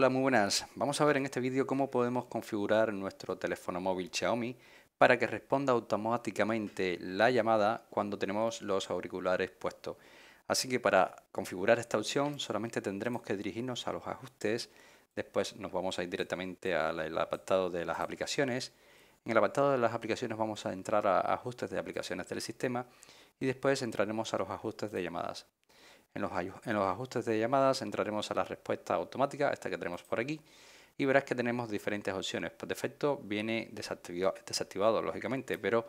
Hola, muy buenas. Vamos a ver en este vídeo cómo podemos configurar nuestro teléfono móvil Xiaomi para que responda automáticamente la llamada cuando tenemos los auriculares puestos. Así que para configurar esta opción solamente tendremos que dirigirnos a los ajustes, después nos vamos a ir directamente al apartado de las aplicaciones. En el apartado de las aplicaciones vamos a entrar a ajustes de aplicaciones del sistema y después entraremos a los ajustes de llamadas. En los, ajustes de llamadas entraremos a la respuesta automática, esta que tenemos por aquí, y verás que tenemos diferentes opciones. Por defecto viene desactivado, desactivado lógicamente, pero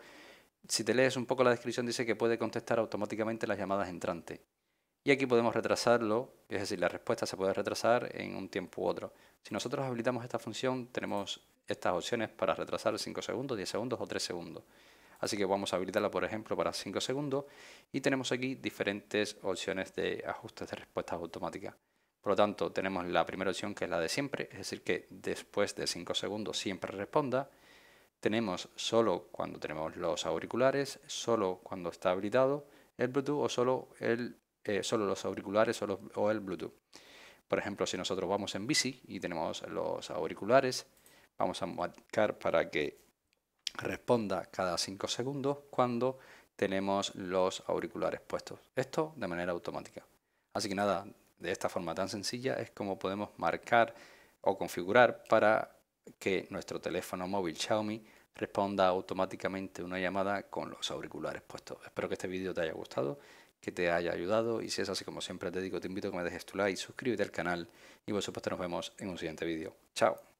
si te lees un poco la descripción dice que puede contestar automáticamente las llamadas entrantes. Y aquí podemos retrasarlo, es decir, la respuesta se puede retrasar en un tiempo u otro. Si nosotros habilitamos esta función, tenemos estas opciones para retrasar 5 segundos, 10 segundos o 3 segundos. Así que vamos a habilitarla, por ejemplo, para 5 segundos y tenemos aquí diferentes opciones de ajustes de respuestas automáticas. Por lo tanto, tenemos la primera opción que es la de siempre, es decir, que después de 5 segundos siempre responda. Tenemos solo cuando tenemos los auriculares, solo cuando está habilitado el Bluetooth o solo, el, eh, solo los auriculares o el Bluetooth. Por ejemplo, si nosotros vamos en bici y tenemos los auriculares, vamos a marcar para que responda cada 5 segundos cuando tenemos los auriculares puestos. Esto de manera automática. Así que nada, de esta forma tan sencilla es como podemos marcar o configurar para que nuestro teléfono móvil Xiaomi responda automáticamente una llamada con los auriculares puestos. Espero que este vídeo te haya gustado, que te haya ayudado y si es así como siempre te digo, te invito a que me dejes tu like, suscríbete al canal y por supuesto nos vemos en un siguiente vídeo. Chao.